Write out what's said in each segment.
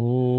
Oh.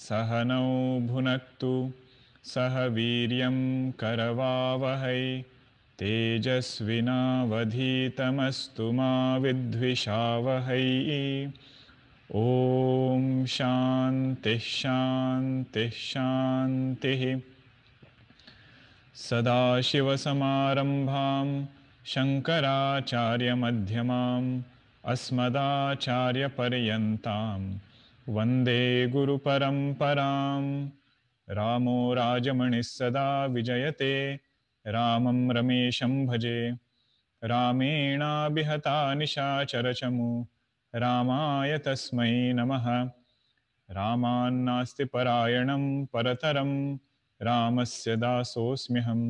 सहनौ भुनक्तु सह वीर्यं करवावहै तेजस्विनावधीतमस्तु मा विद्विषावहै ॐ शान्तिः शान्ति शान्तिः सदाशिवसमारम्भां शङ्कराचार्यमध्यमाम् अस्मदाचार्यपर्यन्ताम् वन्दे गुरुपरम्परां रामो राजमणिः सदा विजयते रामं रमेशं भजे रामेणाभिहता निशाचरचमु रामाय तस्मै नमः रामान्नास्ति परायणं परतरं रामस्य दासोऽस्म्यहं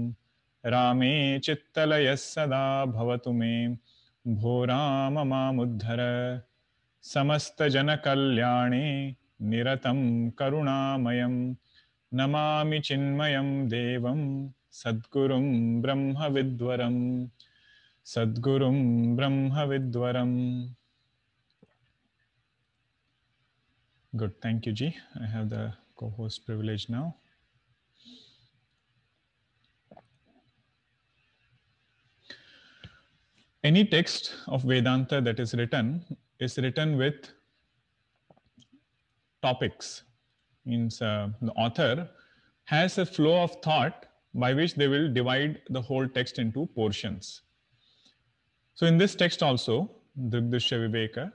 रामे चित्तलयः सदा भवतु मे भो राम मामुद्धर समस्तजनकल्याणे निरतं करुणामयं नमामि चिन्मयं देवं सद्गुरुं ब्रह्मविद्वरं सद्गुरुं ब्रह्मविद्वरम् Good, thank you, G. I have the co-host privilege now. Any text of Vedanta that is written is written with topics. Means uh, the author has a flow of thought by which they will divide the whole text into portions. So in this text also, Drigdishya Viveka,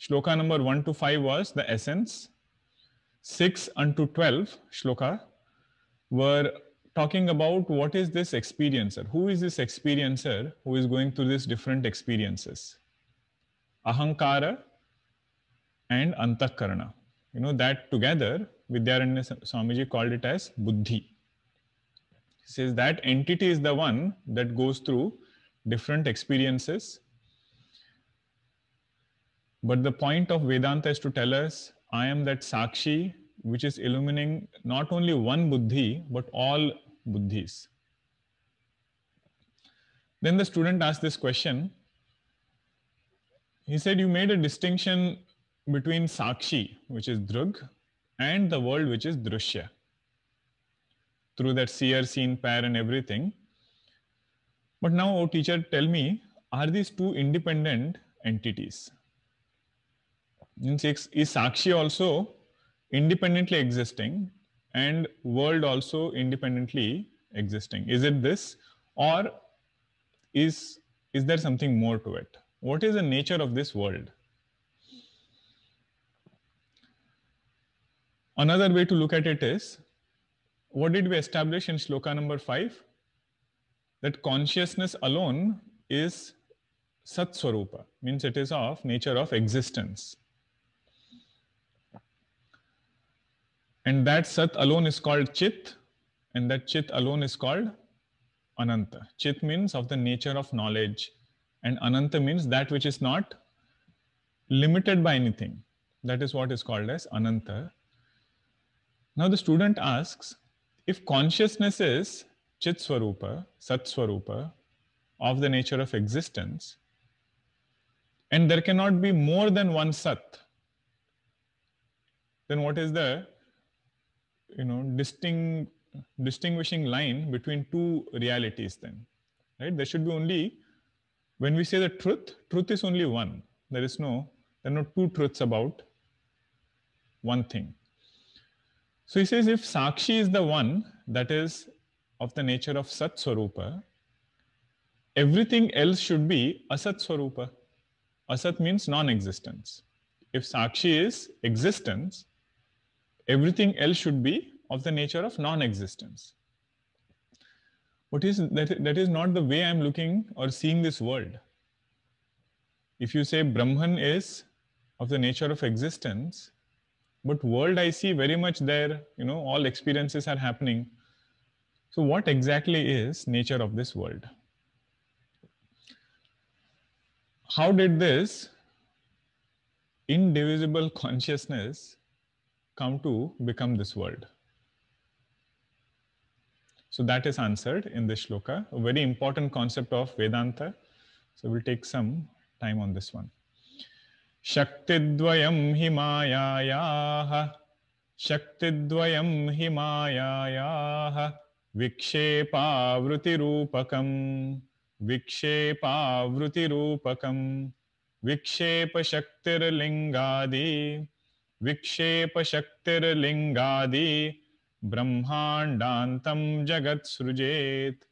shloka number 1 to 5 was the essence. 6 unto 12 shloka were talking about what is this experiencer, who is this experiencer who is going through these different experiences. Ahankara and Antakarana. You know, that together Vidyaranya Swamiji called it as Buddhi. He says that entity is the one that goes through different experiences. But the point of Vedanta is to tell us, I am that Sakshi, which is illuminating not only one Buddhi, but all Buddhis. Then the student asked this question he said you made a distinction between Sakshi, which is Drug, and the world, which is Drushya. Through that seer, seen pair, and everything. But now, oh teacher, tell me, are these two independent entities? Means is Sakshi also independently existing and world also independently existing? Is it this or is, is there something more to it? What is the nature of this world? Another way to look at it is, what did we establish in sloka number five? That consciousness alone is sat swarupa, means it is of nature of existence. And that sat alone is called chit, and that chit alone is called ananta. Chit means of the nature of knowledge, and ananta means that which is not limited by anything. That is what is called as ananta. Now the student asks, if consciousness is chit swarupa, sat swarupa, of the nature of existence, and there cannot be more than one sat, then what is the you know distinct distinguishing line between two realities then right there should be only when we say the truth, truth is only one. There is no, there are no two truths about one thing. So he says if Sakshi is the one that is of the nature of Sat Swarupa, everything else should be Asat Swarupa. Asat means non existence. If Sakshi is existence, everything else should be of the nature of non existence. What is that that is not the way i'm looking or seeing this world if you say brahman is of the nature of existence but world i see very much there you know all experiences are happening so what exactly is nature of this world how did this indivisible consciousness come to become this world So that is answered in this shloka, a very important concept of Vedanta. So we'll take some time on this one. Shaktidvayam himayayaha Shaktidvayam rupakam विक्षेप शक्तिर्लिंगादि विक्षेप शक्तिर्लिंगादि ब्रह्माण्डान्तं जगत्सृजेत्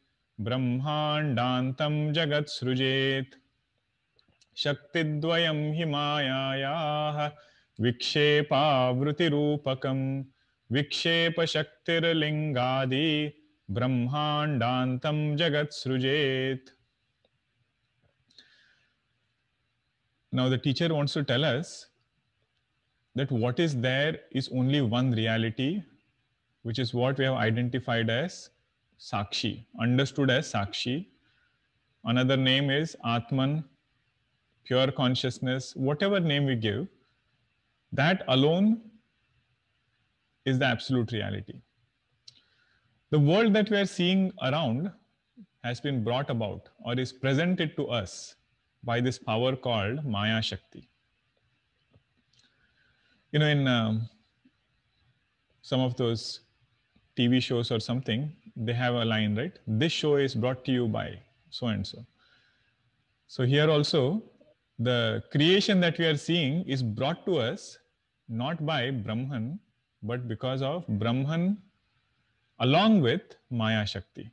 ब्रह्माण्डान्तं जगत्सृजेत् शक्तिद्वयं हि मायायाः विक्षेपावृत्तिरूपकं विक्षेपशक्तिर्लिङ्गादि ब्रह्माण्डान्तं जगत्सृजेत् Now the teacher wants to tell us that what is there is only one reality which is what we have identified as Sakshi, understood as Sakshi. Another name is Atman, pure consciousness, whatever name we give, that alone is the absolute reality. The world that we are seeing around has been brought about or is presented to us by this power called Maya Shakti. You know, in um, some of those TV shows or something, they have a line, right? This show is brought to you by so and so. So here also, the creation that we are seeing is brought to us not by Brahman, but because of Brahman along with Maya Shakti.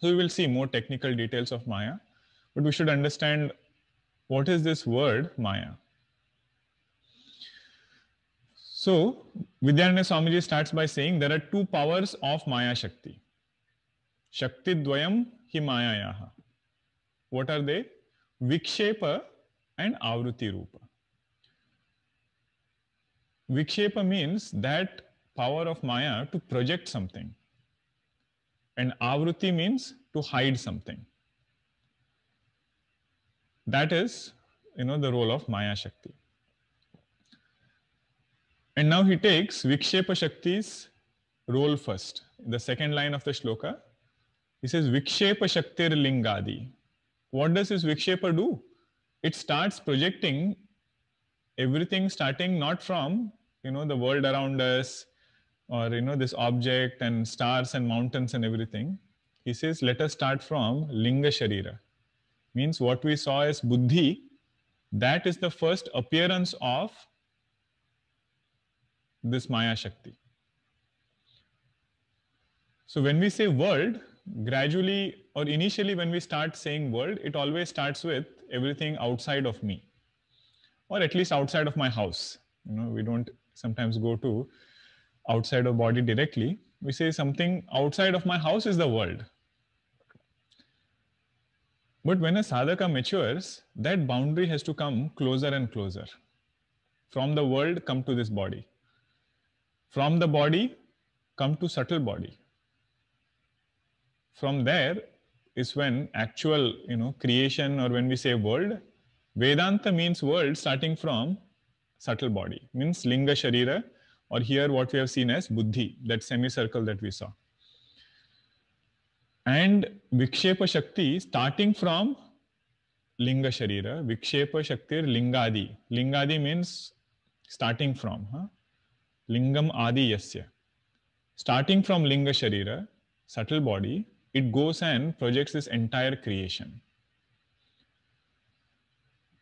So we will see more technical details of Maya, but we should understand what is this word Maya. So Vidyananda Swamiji starts by saying there are two powers of Maya Shakti. Shakti Dvayam yaha. What are they? Vikshepa and Avruti Rupa. Vikshepa means that power of Maya to project something. And Avruti means to hide something. That is, you know, the role of Maya Shakti. And now he takes Vikshepa Shakti's role first, in the second line of the shloka. He says, Vikshepa Shaktir Lingadi. What does this Vikshepa do? It starts projecting everything starting not from, you know, the world around us or, you know, this object and stars and mountains and everything. He says, let us start from Linga Sharira. Means what we saw as Buddhi, that is the first appearance of this Maya Shakti. So when we say world, gradually or initially when we start saying world, it always starts with everything outside of me or at least outside of my house. You know, we don't sometimes go to outside of body directly. We say something outside of my house is the world. But when a sadhaka matures, that boundary has to come closer and closer. From the world, come to this body. From the body, come to subtle body. From there is when actual, you know, creation or when we say world, Vedanta means world starting from subtle body, means Linga Sharira or here what we have seen as Buddhi, that semicircle that we saw. And Vikshepa Shakti starting from Linga Sharira, Vikshepa Shaktir Lingadi. Lingadi means starting from. Huh? lingam adi yasya. Starting from linga sharira, subtle body, it goes and projects this entire creation.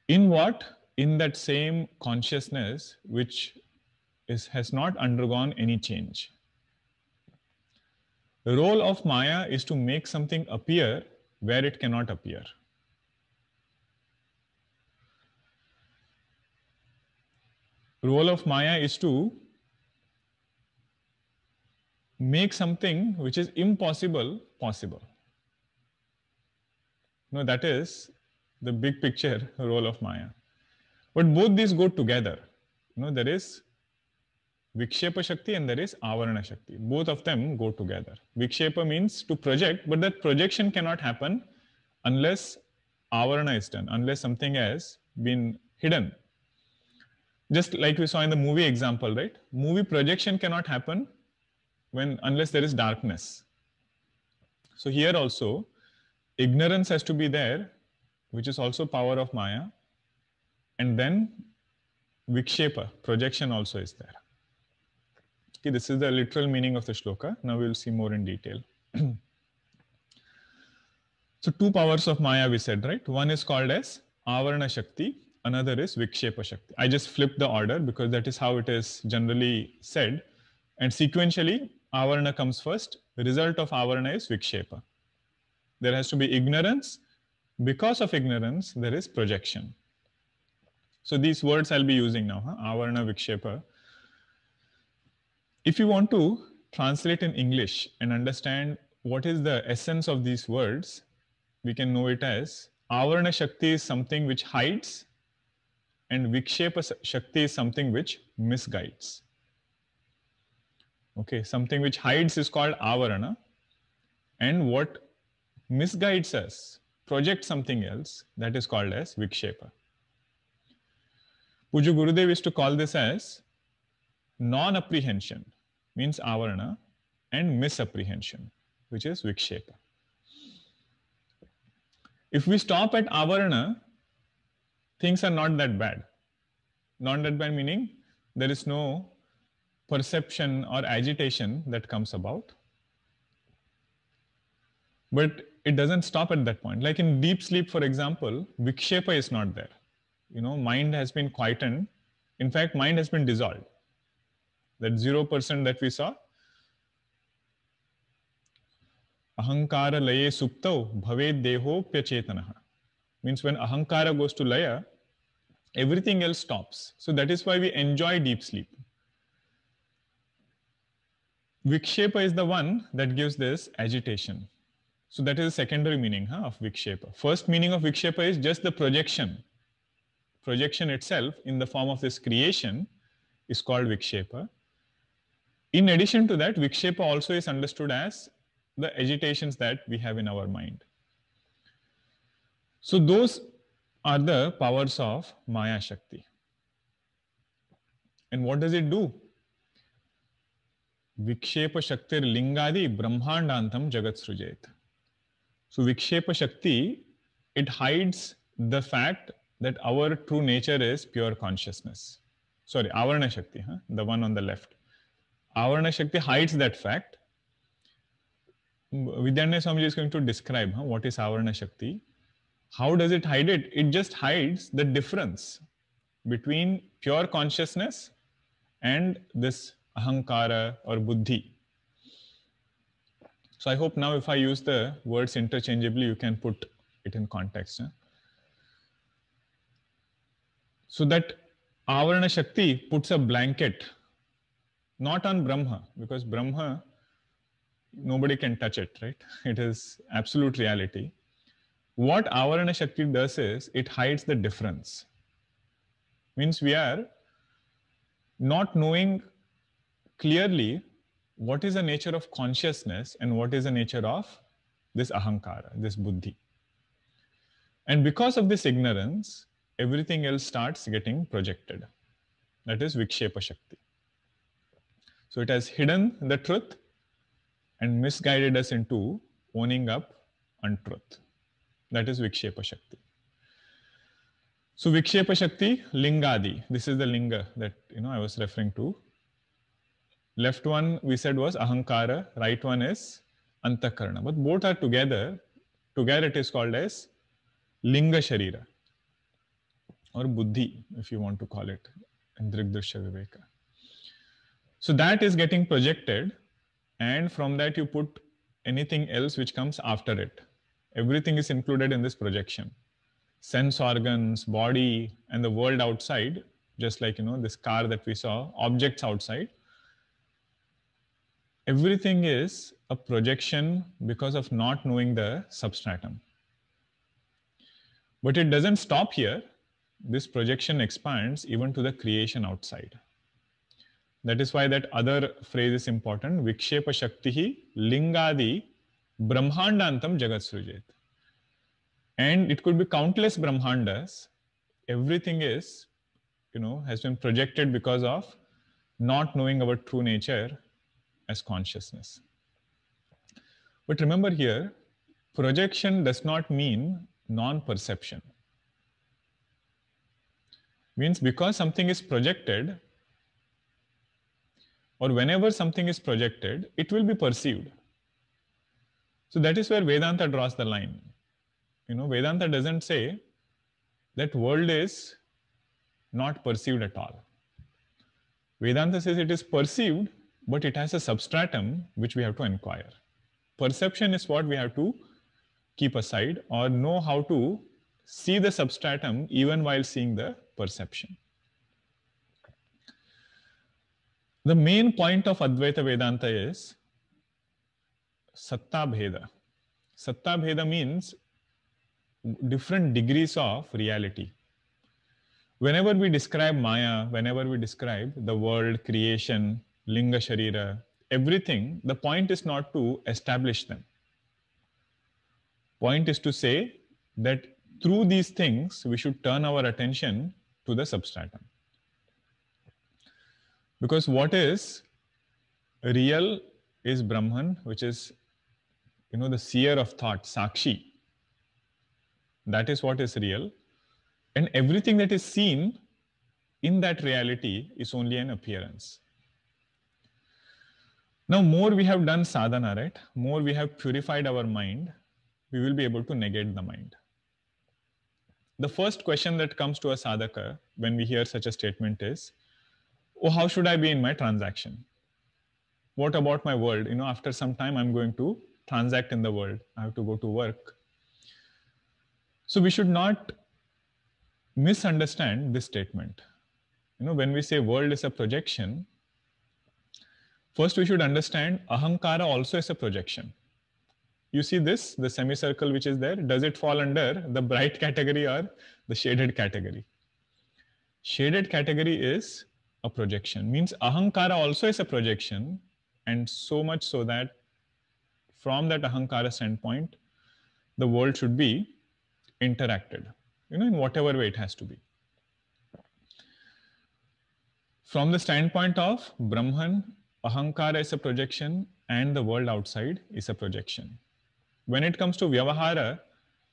In what? In that same consciousness which is, has not undergone any change. The role of Maya is to make something appear where it cannot appear. Role of Maya is to make something which is impossible possible. Now, that is the big picture role of Maya. But both these go together. You know, there is Vikshepa Shakti and there is Avarana Shakti. Both of them go together. Vikshepa means to project, but that projection cannot happen unless Avarana is done, unless something has been hidden. Just like we saw in the movie example, right? Movie projection cannot happen when unless there is darkness. So here also, ignorance has to be there, which is also power of Maya. And then Vikshepa, projection also is there. Okay, this is the literal meaning of the shloka. Now we will see more in detail. so two powers of Maya we said, right? One is called as Avarna Shakti, another is Vikshepa Shakti. I just flipped the order because that is how it is generally said. And sequentially, Avarna comes first. The result of Avarna is Vikshepa. There has to be ignorance. Because of ignorance, there is projection. So these words I'll be using now, huh? Avarna, Vikshepa. If you want to translate in English and understand what is the essence of these words, we can know it as Avarna Shakti is something which hides and Vikshepa Shakti is something which misguides. Okay, something which hides is called avarana. And what misguides us, projects something else, that is called as vikshepa. Puja Gurudev used to call this as non-apprehension, means avarana, and misapprehension, which is vikshepa. If we stop at avarana, things are not that bad. Not that bad meaning there is no perception or agitation that comes about. But it doesn't stop at that point. Like in deep sleep, for example, vikshepa is not there. You know, mind has been quietened. In fact, mind has been dissolved. That 0% that we saw, ahankara laye suptau bhave deho pyachetanaha. Means when ahankara goes to laya, everything else stops. So that is why we enjoy deep sleep. Vikshepa is the one that gives this agitation. So that is the secondary meaning huh, of Vikshepa. First meaning of Vikshepa is just the projection. Projection itself in the form of this creation is called Vikshepa. In addition to that, Vikshepa also is understood as the agitations that we have in our mind. So those are the powers of Maya Shakti. And what does it do? विक्षेप शक्तिर लिंगादि ब्रह्मांडांतम जगत सृजेत so vikshepa shakti it hides the fact that our true nature is pure consciousness sorry avarana shakti हाँ the one on the left avarana shakti hides that fact Vidyaranya Swami is going to describe what is avarana shakti how does it hide it it just hides the difference between pure consciousness and this ahankara, or buddhi. So I hope now if I use the words interchangeably, you can put it in context. So that Avarana Shakti puts a blanket, not on Brahma, because Brahma, nobody can touch it, right? It is absolute reality. What Avarana Shakti does is it hides the difference. Means we are not knowing clearly what is the nature of consciousness and what is the nature of this ahankara, this buddhi. And because of this ignorance, everything else starts getting projected. That is Vikshepa Shakti. So it has hidden the truth and misguided us into owning up untruth. That is Vikshepa Shakti. So Vikshepa Shakti, Lingadi. This is the linga that you know I was referring to Left one we said was ahankara, right one is antakarana. But both are together. Together it is called as linga sharira or buddhi, if you want to call it in Viveka. So that is getting projected, and from that you put anything else which comes after it. Everything is included in this projection. Sense organs, body, and the world outside, just like you know, this car that we saw, objects outside everything is a projection because of not knowing the substratum. But it doesn't stop here. This projection expands even to the creation outside. That is why that other phrase is important. Vikshepa Shaktihi Lingadi Brahmandantam Jagat Srujet. And it could be countless Brahmandas. Everything is, you know, has been projected because of not knowing our true nature as consciousness. But remember here, projection does not mean non-perception. Means because something is projected, or whenever something is projected, it will be perceived. So that is where Vedanta draws the line. You know, Vedanta doesn't say that world is not perceived at all. Vedanta says it is perceived but it has a substratum which we have to inquire. Perception is what we have to keep aside or know how to see the substratum even while seeing the perception. The main point of Advaita Vedanta is Satta Bheda. Satta Bheda means different degrees of reality. Whenever we describe Maya, whenever we describe the world, creation, Linga Sharira, everything, the point is not to establish them. Point is to say that through these things, we should turn our attention to the substratum. Because what is real is Brahman, which is, you know, the seer of thought, Sakshi. That is what is real. And everything that is seen in that reality is only an appearance. Now, more we have done sadhana, right? More we have purified our mind, we will be able to negate the mind. The first question that comes to a sadhaka when we hear such a statement is, oh, how should I be in my transaction? What about my world? You know, after some time, I'm going to transact in the world. I have to go to work. So we should not misunderstand this statement. You know, when we say world is a projection, First, we should understand Ahankara also is a projection. You see this, the semicircle which is there, does it fall under the bright category or the shaded category? Shaded category is a projection, means Ahankara also is a projection and so much so that from that Ahankara standpoint, the world should be interacted, you know, in whatever way it has to be from the standpoint of Brahman Ahankara is a projection and the world outside is a projection. When it comes to Vyavahara,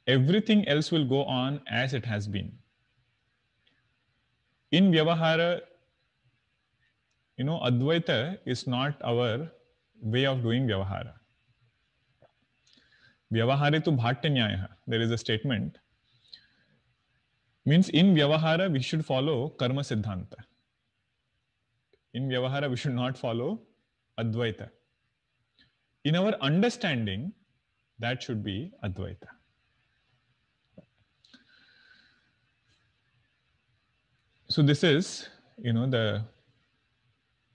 everything else will go on as it has been. In Vyavahara, you know, Advaita is not our way of doing Vyavahara. Vyavahare tu there is a statement. Means in Vyavahara, we should follow Karma Siddhanta in Vyavahara, we should not follow Advaita. In our understanding, that should be Advaita. So this is, you know, the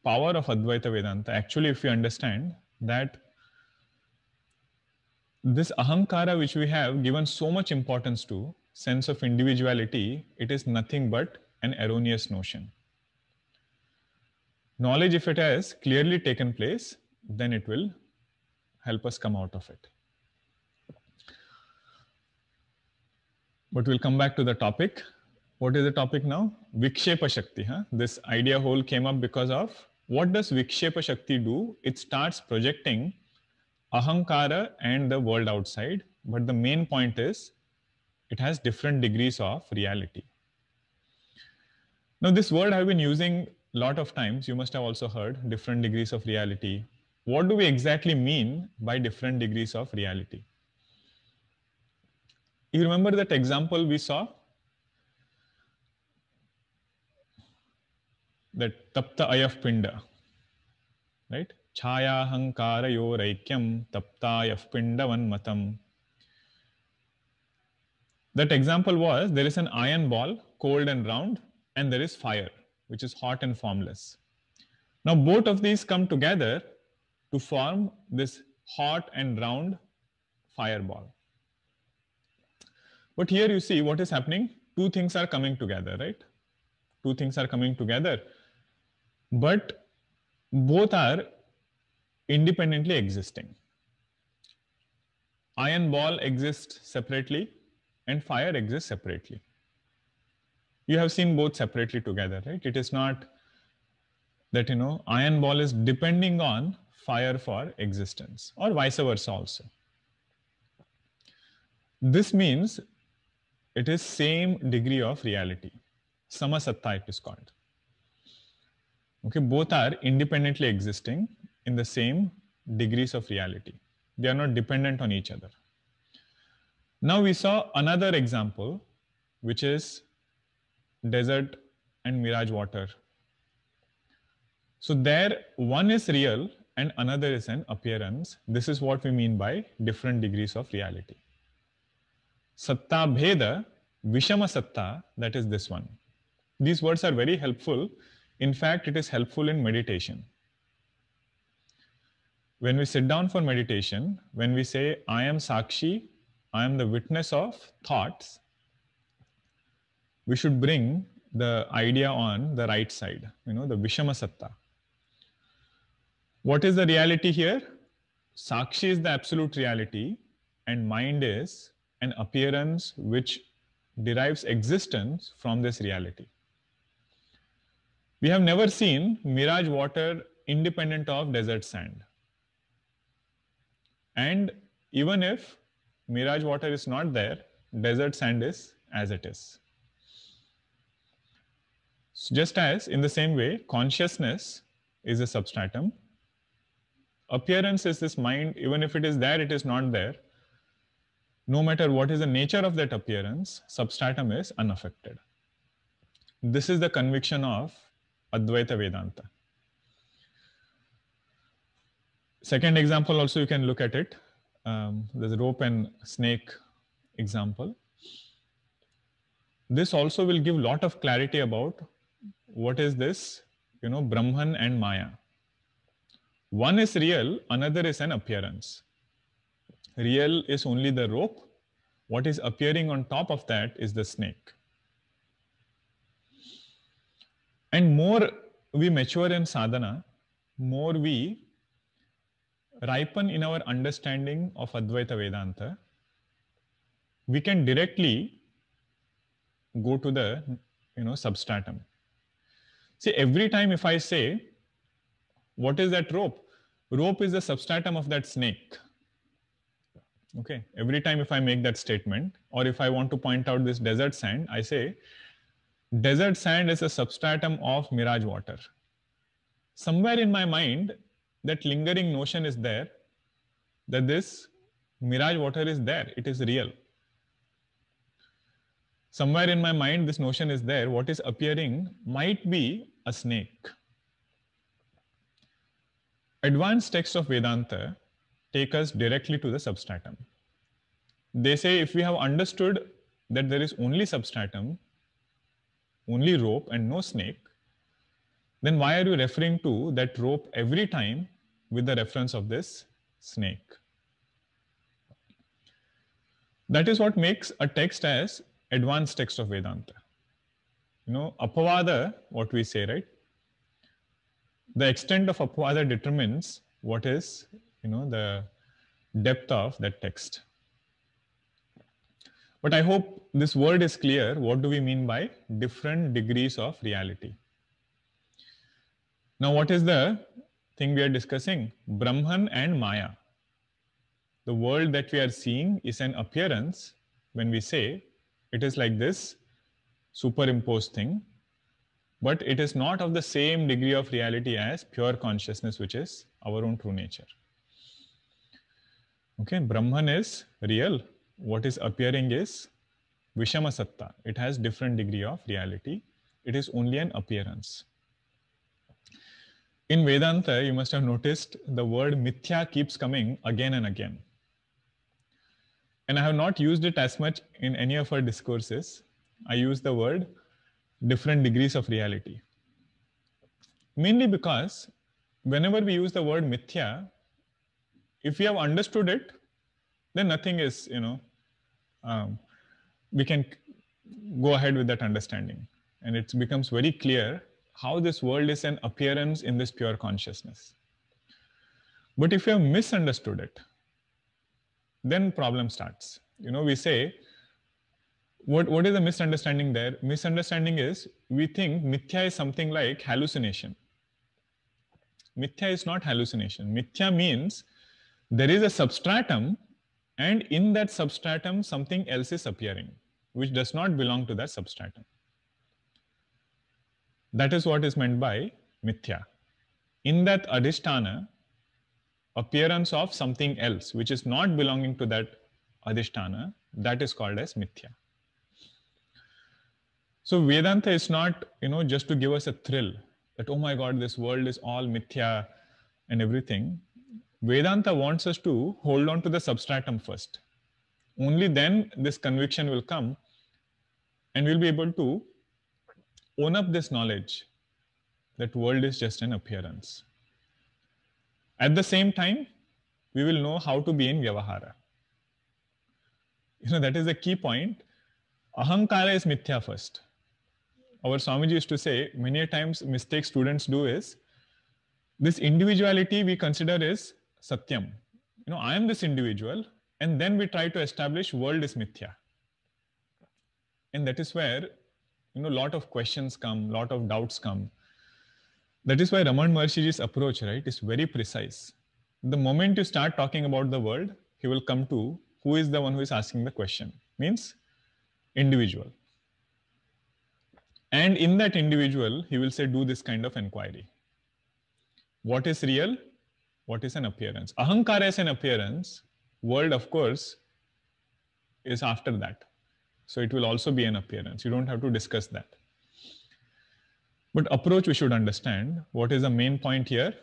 power of Advaita Vedanta. Actually, if we understand that this ahamkara which we have given so much importance to, sense of individuality, it is nothing but an erroneous notion knowledge, if it has clearly taken place, then it will help us come out of it. But we'll come back to the topic. What is the topic now? Vikshepa Shakti. Huh? This idea whole came up because of what does Vikshepa Shakti do? It starts projecting ahankara and the world outside. But the main point is it has different degrees of reality. Now, this word I've been using lot of times you must have also heard different degrees of reality. What do we exactly mean by different degrees of reality? You remember that example we saw? That tapta ayaf pinda, right? Chayahankarayoraikyam taptayaf van matam. That example was there is an iron ball, cold and round, and there is fire which is hot and formless. Now both of these come together to form this hot and round fireball. But here you see what is happening. Two things are coming together, right? Two things are coming together, but both are independently existing. Iron ball exists separately and fire exists separately you have seen both separately together, right? It is not that, you know, iron ball is depending on fire for existence or vice versa also. This means it is same degree of reality. Samasatta it is called. Okay, both are independently existing in the same degrees of reality. They are not dependent on each other. Now we saw another example, which is desert, and mirage water. So there, one is real and another is an appearance. This is what we mean by different degrees of reality. Satta Bheda, Vishama Satta, that is this one. These words are very helpful. In fact, it is helpful in meditation. When we sit down for meditation, when we say, I am Sakshi, I am the witness of thoughts, we should bring the idea on the right side, you know, the Vishama Satta. What is the reality here? Sakshi is the absolute reality and mind is an appearance which derives existence from this reality. We have never seen mirage water independent of desert sand. And even if mirage water is not there, desert sand is as it is just as in the same way, consciousness is a substratum. Appearance is this mind, even if it is there, it is not there. No matter what is the nature of that appearance, substratum is unaffected. This is the conviction of Advaita Vedanta. Second example also you can look at it. Um, there's a rope and snake example. This also will give lot of clarity about what is this? You know, Brahman and Maya. One is real, another is an appearance. Real is only the rope. What is appearing on top of that is the snake. And more we mature in sadhana, more we ripen in our understanding of Advaita Vedanta, we can directly go to the you know substratum See, every time if I say, what is that rope? Rope is the substratum of that snake. Okay, every time if I make that statement, or if I want to point out this desert sand, I say, desert sand is a substratum of mirage water. Somewhere in my mind, that lingering notion is there that this mirage water is there, it is real. Somewhere in my mind, this notion is there. What is appearing might be a snake. Advanced texts of Vedanta take us directly to the substratum. They say if we have understood that there is only substratum, only rope and no snake, then why are you referring to that rope every time with the reference of this snake? That is what makes a text as advanced text of Vedanta you know, apavada, what we say, right? The extent of apavada determines what is, you know, the depth of that text. But I hope this word is clear. What do we mean by different degrees of reality? Now, what is the thing we are discussing? Brahman and Maya. The world that we are seeing is an appearance when we say it is like this superimposed thing, but it is not of the same degree of reality as pure consciousness, which is our own true nature. Okay, Brahman is real. What is appearing is Vishama Satta. It has different degree of reality. It is only an appearance. In Vedanta, you must have noticed the word mithya keeps coming again and again. And I have not used it as much in any of our discourses, I use the word different degrees of reality. Mainly because whenever we use the word mithya, if we have understood it, then nothing is, you know, um, we can go ahead with that understanding. And it becomes very clear how this world is an appearance in this pure consciousness. But if you have misunderstood it, then problem starts. You know, we say what what is the misunderstanding there misunderstanding is we think mithya is something like hallucination mithya is not hallucination mithya means there is a substratum and in that substratum something else is appearing which does not belong to that substratum that is what is meant by mithya in that adhisthana appearance of something else which is not belonging to that adhisthana that is called as mithya so Vedanta is not, you know, just to give us a thrill that, oh my God, this world is all mithya and everything. Vedanta wants us to hold on to the substratum first. Only then this conviction will come and we'll be able to own up this knowledge that world is just an appearance. At the same time, we will know how to be in Vyavahara. You know, that is the key point. Ahankara is mithya first our Swamiji used to say many times mistake students do is this individuality we consider is satyam. You know, I am this individual, and then we try to establish world is mithya. And that is where you know lot of questions come, lot of doubts come. That is why Raman Maharshi's approach, right, is very precise. The moment you start talking about the world, he will come to who is the one who is asking the question. Means individual and in that individual, he will say, do this kind of inquiry. What is real? What is an appearance? Ahankara is an appearance. World, of course, is after that. So it will also be an appearance. You don't have to discuss that. But approach we should understand. What is the main point here?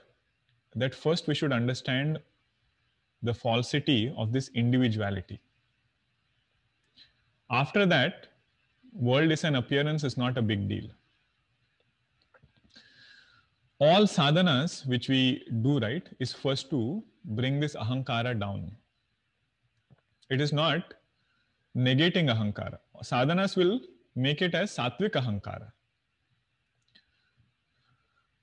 That first we should understand the falsity of this individuality. After that, world is an appearance is not a big deal. All sadhanas which we do right is first to bring this ahankara down. It is not negating ahankara. Sadhanas will make it as sattvic ahankara.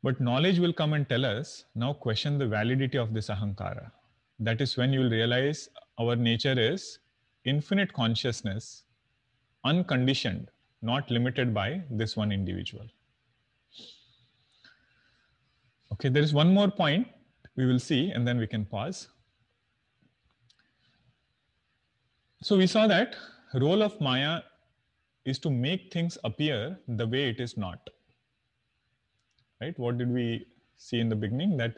But knowledge will come and tell us now question the validity of this ahankara. That is when you will realize our nature is infinite consciousness unconditioned, not limited by this one individual. Okay, there is one more point we will see and then we can pause. So we saw that role of Maya is to make things appear the way it is not. Right? What did we see in the beginning? That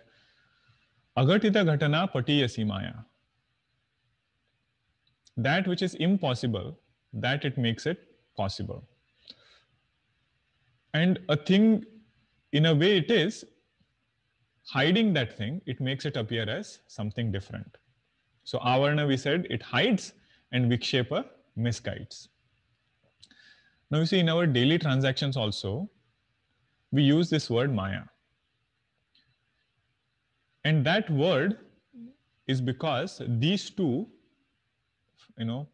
agatita ghatana patiyasi Maya. That which is impossible that it makes it possible. And a thing, in a way, it is hiding that thing, it makes it appear as something different. So Avarna, we said it hides and Vikshepa misguides. Now you see in our daily transactions also, we use this word Maya. And that word is because these two, you know,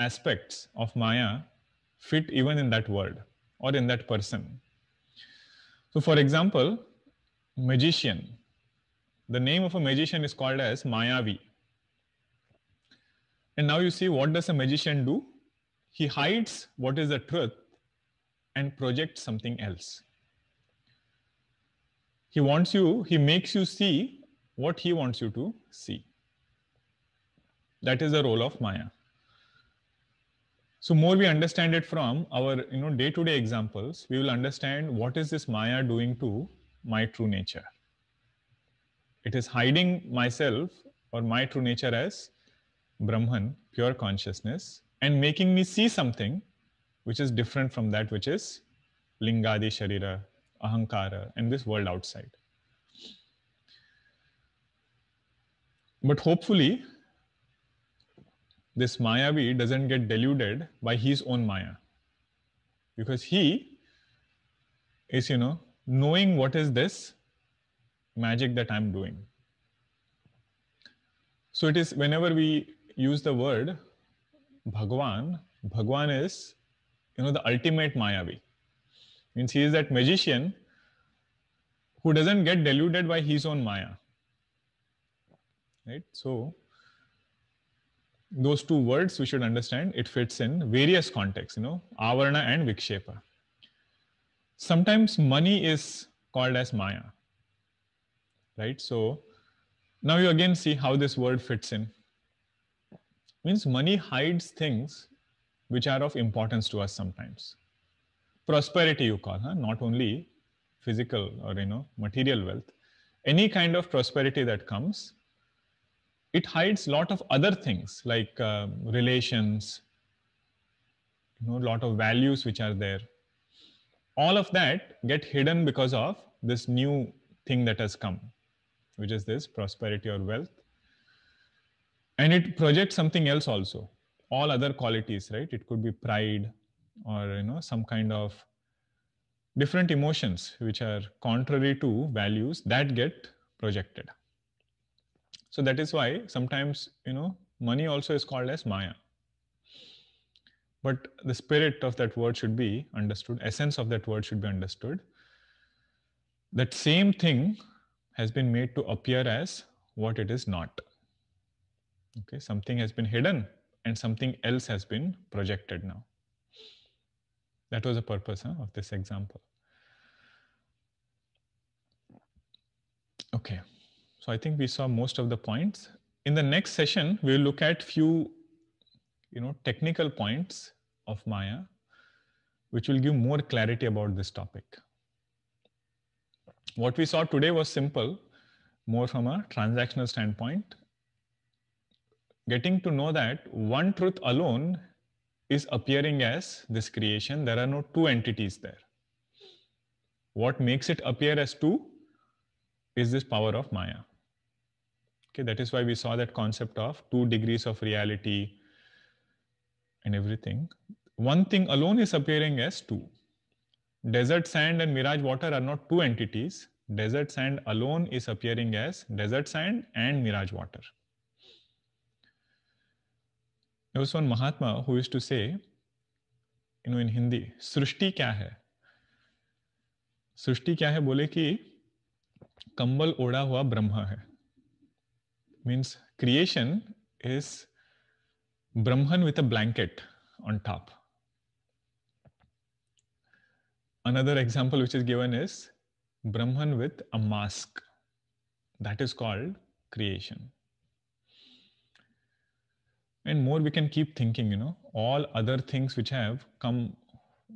aspects of Maya fit even in that world or in that person. So, for example, magician. The name of a magician is called as Mayavi. And now you see what does a magician do? He hides what is the truth and projects something else. He wants you, he makes you see what he wants you to see. That is the role of Maya. So more we understand it from our you know day-to-day examples, we will understand what is this Maya doing to my true nature. It is hiding myself or my true nature as Brahman, pure consciousness, and making me see something which is different from that which is Lingadi Sharira, Ahankara, and this world outside. But hopefully, this Mayavi doesn't get deluded by his own Maya. Because he is, you know, knowing what is this magic that I'm doing. So it is whenever we use the word Bhagwan, Bhagwan is, you know, the ultimate Mayavi. Means he is that magician who doesn't get deluded by his own Maya. Right? So those two words we should understand it fits in various contexts you know avarna and vikshepa sometimes money is called as maya right so now you again see how this word fits in means money hides things which are of importance to us sometimes prosperity you call huh? not only physical or you know material wealth any kind of prosperity that comes it hides a lot of other things like um, relations, you know, lot of values which are there. All of that get hidden because of this new thing that has come, which is this prosperity or wealth. And it projects something else also, all other qualities, right? It could be pride or, you know, some kind of different emotions which are contrary to values that get projected. So that is why sometimes, you know, money also is called as Maya. But the spirit of that word should be understood, essence of that word should be understood. That same thing has been made to appear as what it is not. Okay, something has been hidden and something else has been projected now. That was the purpose huh, of this example. Okay. So I think we saw most of the points. In the next session, we'll look at few, you know, technical points of Maya, which will give more clarity about this topic. What we saw today was simple, more from a transactional standpoint. Getting to know that one truth alone is appearing as this creation. There are no two entities there. What makes it appear as two is this power of Maya. Okay, that is why we saw that concept of two degrees of reality and everything. One thing alone is appearing as two. Desert sand and mirage water are not two entities. Desert sand alone is appearing as desert sand and mirage water. There was one Mahatma who used to say, you know, in Hindi, srishti kya hai srishti kya hai bole ki कंबल ओढ़ा हुआ ब्रह्मा है means creation is Brahman with a blanket on top. Another example which is given is Brahman with a mask. That is called creation. And more we can keep thinking, you know, all other things which have come,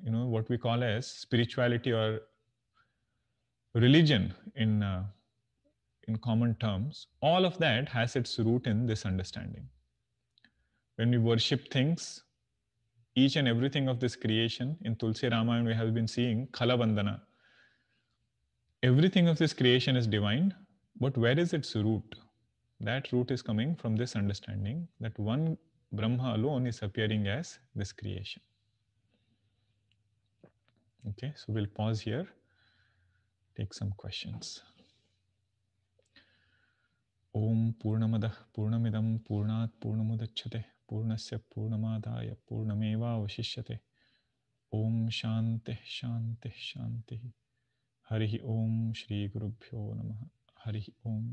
you know, what we call as spirituality or religion in uh, in common terms, all of that has its root in this understanding. When we worship things, each and everything of this creation, in Tulsi Ramayana we have been seeing Khalavandana. Everything of this creation is divine, but where is its root? That root is coming from this understanding that one Brahma alone is appearing as this creation. Okay, so we'll pause here, take some questions. ओम पूर्णमद पूर्णमद पूर्णा पूर्ण पूर्णस्य पूर्णमादाय पूर्णमेवावशिष्य ओम शांति शाति शांति हरि ओम श्री गुरुभ्यो नम Hari Om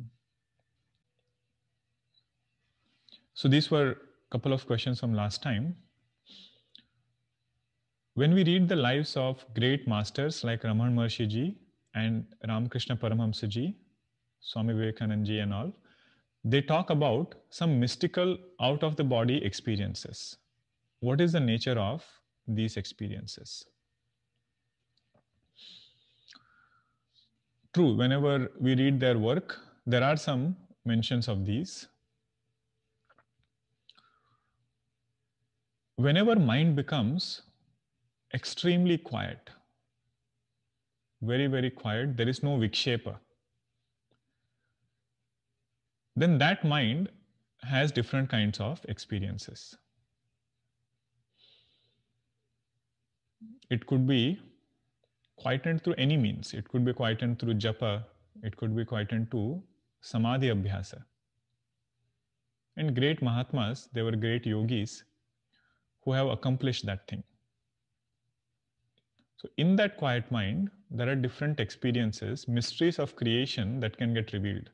so this were couple of question from last time when we read the lives of great masters like Raman Maharshi ji and Ramakrishna Paramhansa ji Swami Vivekananda ji and all they talk about some mystical out of the body experiences. What is the nature of these experiences? True, whenever we read their work, there are some mentions of these. Whenever mind becomes extremely quiet, very, very quiet, there is no Vikshepa then that mind has different kinds of experiences. It could be quietened through any means. It could be quietened through japa. It could be quietened through samadhi abhyasa. And great Mahatmas, they were great yogis who have accomplished that thing. So, in that quiet mind, there are different experiences, mysteries of creation that can get revealed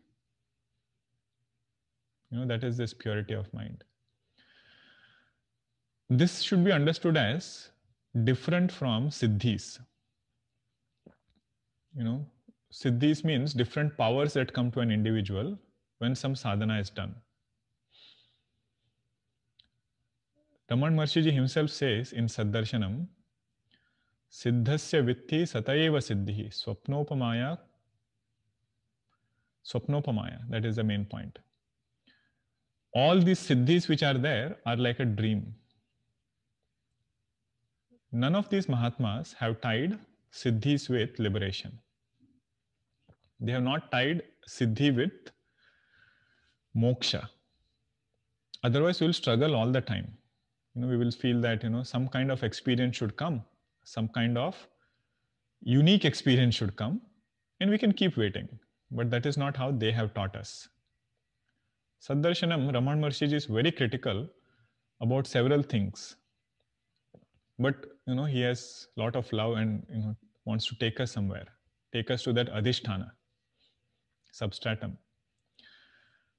you know that is this purity of mind this should be understood as different from siddhis you know siddhis means different powers that come to an individual when some sadhana is done Raman Maharshi himself says in Saddarshanam, Siddhasya vitti satayeva siddhi, swapnopamaya, swapnopamaya, that is the main point all these siddhis which are there are like a dream. None of these Mahatmas have tied siddhis with liberation. They have not tied siddhi with moksha. Otherwise, we will struggle all the time. You know, we will feel that you know some kind of experience should come, some kind of unique experience should come, and we can keep waiting. But that is not how they have taught us Sadarshanam, Raman Maharshi is very critical about several things. But you know, he has lot of love and you know wants to take us somewhere, take us to that adishthana, substratum.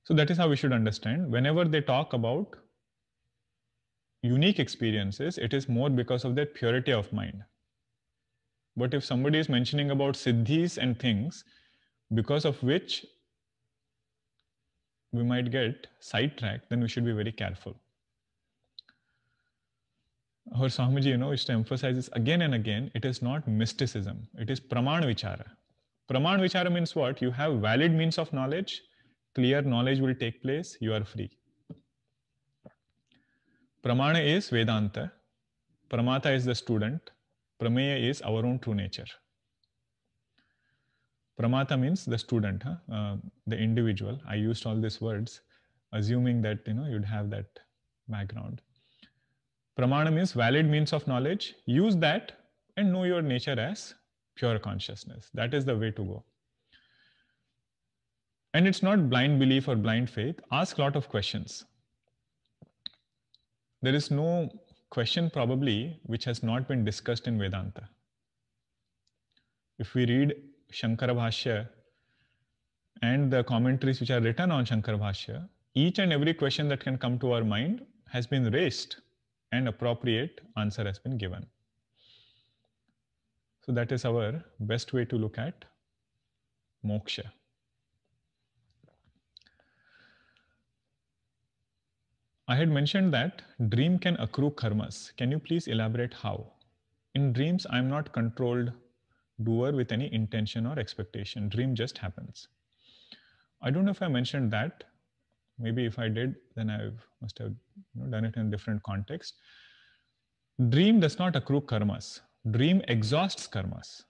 So that is how we should understand. Whenever they talk about unique experiences, it is more because of that purity of mind. But if somebody is mentioning about siddhis and things because of which we might get sidetracked, then we should be very careful. Her Swamiji, you know, used to emphasize this again and again. It is not mysticism. It is praman vichara. Praman vichara means what? You have valid means of knowledge. Clear knowledge will take place. You are free. Pramana is Vedanta. Pramata is the student. Prameya is our own true nature. Pramata means the student, huh? uh, the individual. I used all these words, assuming that you know you'd have that background. Pramana means valid means of knowledge. Use that and know your nature as pure consciousness. That is the way to go. And it's not blind belief or blind faith. Ask lot of questions. There is no question probably which has not been discussed in Vedanta. If we read Shankara Bhashya and the commentaries which are written on Shankara Bhashya, each and every question that can come to our mind has been raised and appropriate answer has been given. So that is our best way to look at moksha. I had mentioned that dream can accrue karmas. Can you please elaborate how? In dreams, I am not controlled doer with any intention or expectation. Dream just happens. I don't know if I mentioned that. Maybe if I did, then I must have you know, done it in a different context. Dream does not accrue karmas. Dream exhausts karmas.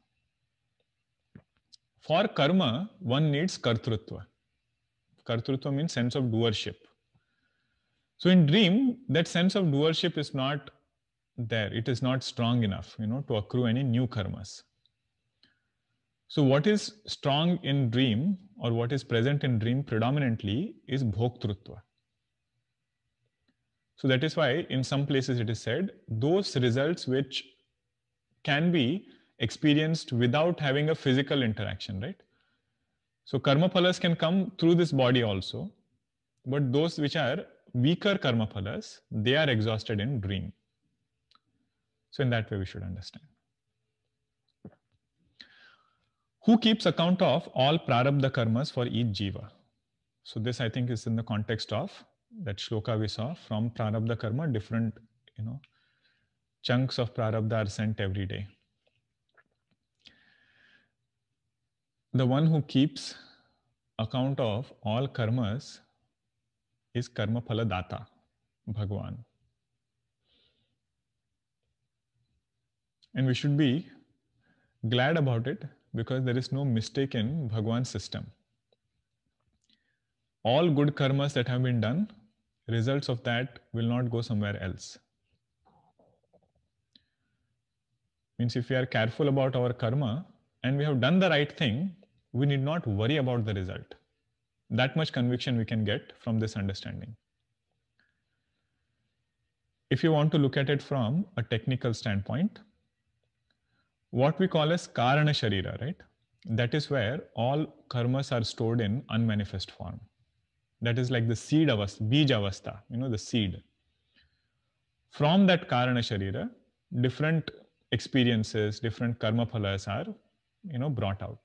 For karma, one needs kartrutva. Kartrutva means sense of doership. So in dream, that sense of doership is not there. It is not strong enough, you know, to accrue any new karmas. So what is strong in dream or what is present in dream predominantly is bhoktrutva. So that is why in some places it is said those results which can be experienced without having a physical interaction, right? So karma phalas can come through this body also, but those which are weaker karma phalas, they are exhausted in dream. So in that way we should understand. Who keeps account of all prarabdha karmas for each jiva? So this I think is in the context of that shloka we saw from prarabdha karma, different, you know, chunks of prarabdha are sent every day. The one who keeps account of all karmas is karma phala Bhagwan. And we should be glad about it because there is no mistake in Bhagwan's system. All good karmas that have been done, results of that will not go somewhere else. Means if we are careful about our karma and we have done the right thing, we need not worry about the result. That much conviction we can get from this understanding. If you want to look at it from a technical standpoint, what we call as Karana Sharira, right? That is where all karmas are stored in unmanifest form. That is like the seed avastha, bija avastha, you know, the seed. From that Karana Sharira, different experiences, different karma phalas are, you know, brought out.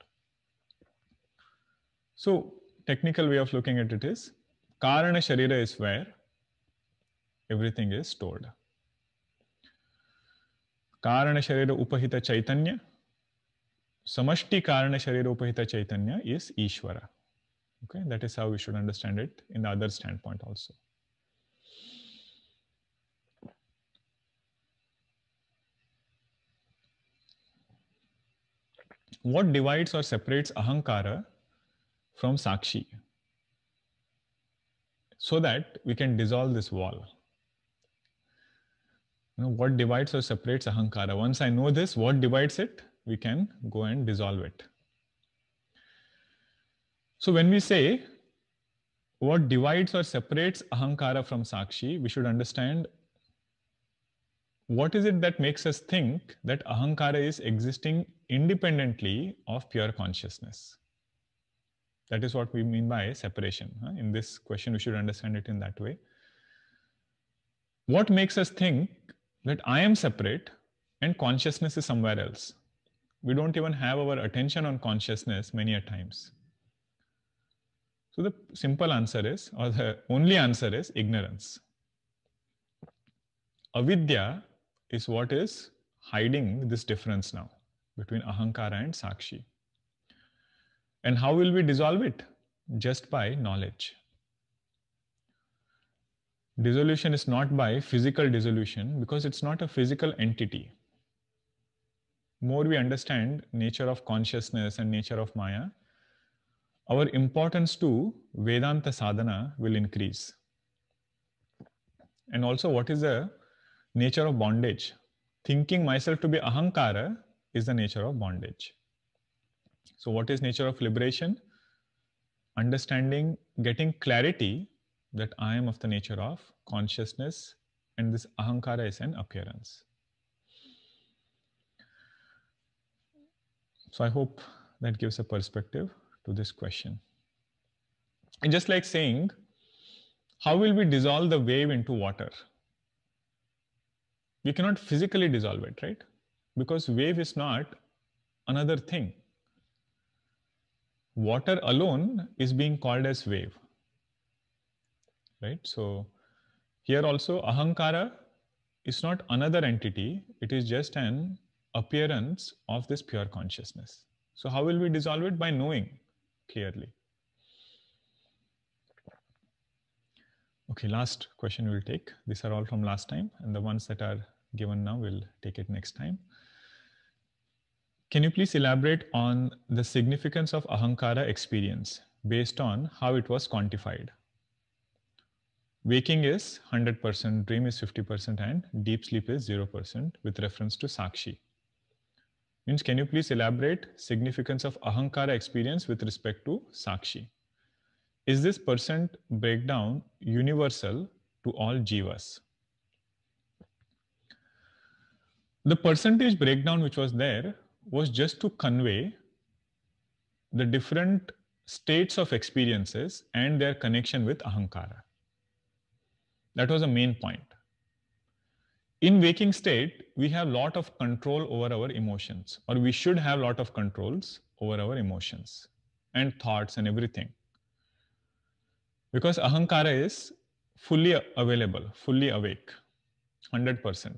So, technical way of looking at it is Karana Sharira is where everything is stored. कारण शरीर उपहित चैतन्य samashti karana sharira upahita chaitanya is Ishwara okay that is how we should understand it in the other standpoint also what divides or separates ahankara from sakshi so that we can dissolve this wall you know, what divides or separates ahankara? Once I know this, what divides it, we can go and dissolve it. So when we say what divides or separates ahankara from sakshi, we should understand what is it that makes us think that ahankara is existing independently of pure consciousness. That is what we mean by separation. In this question, we should understand it in that way. What makes us think that I am separate and consciousness is somewhere else. We don't even have our attention on consciousness many a times. So the simple answer is, or the only answer is ignorance. Avidya is what is hiding this difference now between Ahankara and Sakshi. And how will we dissolve it? Just by knowledge. Dissolution is not by physical dissolution because it's not a physical entity. More we understand nature of consciousness and nature of Maya, our importance to Vedanta sadhana will increase. And also, what is the nature of bondage? Thinking myself to be ahankara is the nature of bondage. So, what is nature of liberation? Understanding, getting clarity that I am of the nature of consciousness and this ahankara is an appearance. So I hope that gives a perspective to this question. And just like saying, how will we dissolve the wave into water? We cannot physically dissolve it, right? Because wave is not another thing. Water alone is being called as wave right? So here also ahankara is not another entity. It is just an appearance of this pure consciousness. So how will we dissolve it? By knowing clearly. Okay, last question we'll take. These are all from last time and the ones that are given now, we'll take it next time. Can you please elaborate on the significance of Ahankara experience based on how it was quantified? Waking is 100%, dream is 50%, and deep sleep is 0% with reference to Sakshi. Means, can you please elaborate significance of Ahankara experience with respect to Sakshi? Is this percent breakdown universal to all jivas? The percentage breakdown which was there was just to convey the different states of experiences and their connection with Ahankara. That was the main point. In waking state, we have lot of control over our emotions, or we should have lot of controls over our emotions and thoughts and everything. Because ahankara is fully available, fully awake, 100%.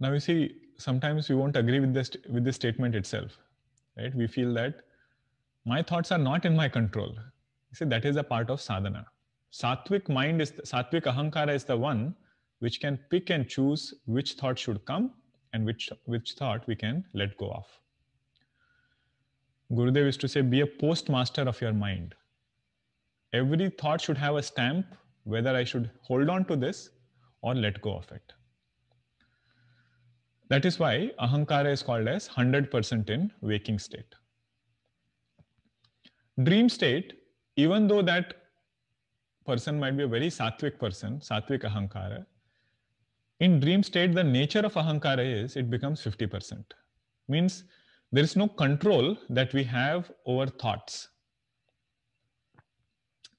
Now you see, sometimes we won't agree with this, with this statement itself, right? We feel that my thoughts are not in my control. You see, that is a part of sadhana. Sattvic mind is sattvic ahankara is the one which can pick and choose which thought should come and which which thought we can let go of. Gurudev used to say, be a postmaster of your mind. Every thought should have a stamp whether I should hold on to this or let go of it. That is why ahankara is called as 100% in waking state. Dream state, even though that person might be a very sattvic person, sattvic ahankara. In dream state, the nature of ahankara is it becomes 50%. Means there is no control that we have over thoughts.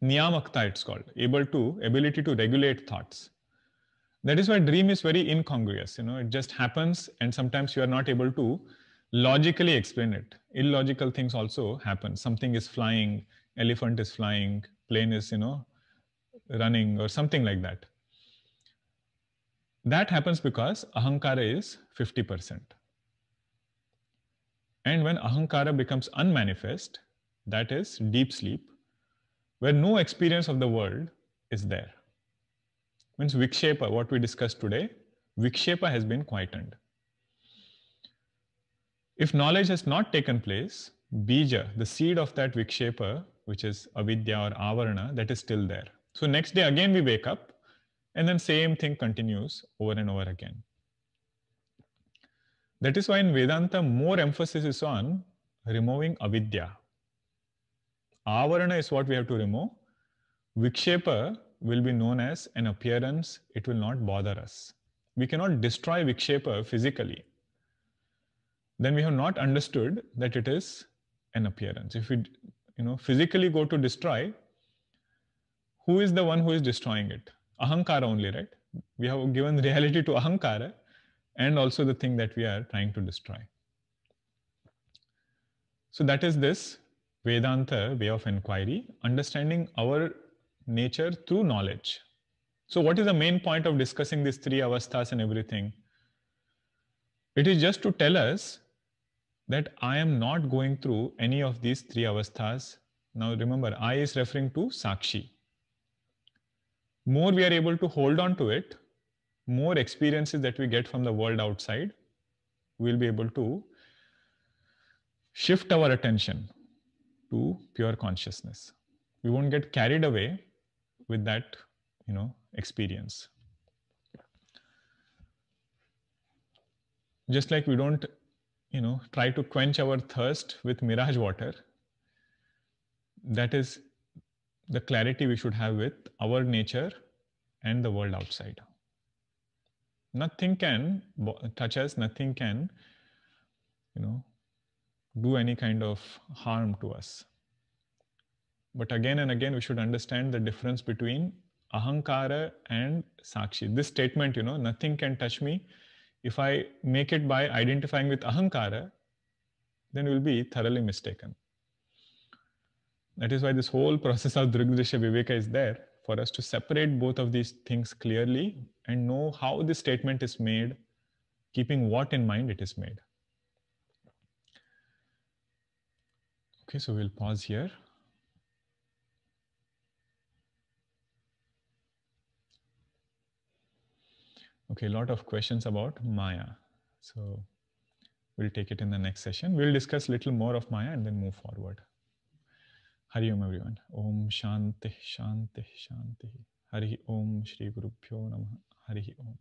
Niyamakta, it's called, able to, ability to regulate thoughts. That is why dream is very incongruous. You know, it just happens, and sometimes you are not able to logically explain it. Illogical things also happen. Something is flying, elephant is flying, plane is, you know, running or something like that. That happens because ahankara is 50%. And when ahankara becomes unmanifest, that is deep sleep, where no experience of the world is there. Means Vikshepa, what we discussed today, Vikshepa has been quietened. If knowledge has not taken place, Bija, the seed of that Vikshepa, which is Avidya or Avarana, that is still there. So next day again we wake up and then same thing continues over and over again. That is why in Vedanta more emphasis is on removing avidya. Avarana is what we have to remove. Vikshepa will be known as an appearance. It will not bother us. We cannot destroy Vikshepa physically. Then we have not understood that it is an appearance. If we you know, physically go to destroy, who is the one who is destroying it? Ahankara only, right? We have given reality to Ahankara and also the thing that we are trying to destroy. So that is this Vedanta way of inquiry, understanding our nature through knowledge. So what is the main point of discussing these three avasthas and everything? It is just to tell us that I am not going through any of these three avasthas. Now remember, I is referring to Sakshi more we are able to hold on to it, more experiences that we get from the world outside, we'll be able to shift our attention to pure consciousness. We won't get carried away with that, you know, experience. Just like we don't, you know, try to quench our thirst with mirage water, that is the clarity we should have with our nature and the world outside. Nothing can touch us, nothing can, you know, do any kind of harm to us. But again and again, we should understand the difference between ahankara and sakshi. This statement, you know, nothing can touch me. If I make it by identifying with ahankara, then we'll be thoroughly mistaken. That is why this whole process of Drugdrishya Viveka is there for us to separate both of these things clearly and know how the statement is made, keeping what in mind it is made. Okay, so we'll pause here. Okay, a lot of questions about Maya. So we'll take it in the next session. We'll discuss little more of Maya and then move forward. Hari Om everyone Om शांति शांति शांति हरि ओम श्री गुरुभ्यो नमः हरि ओम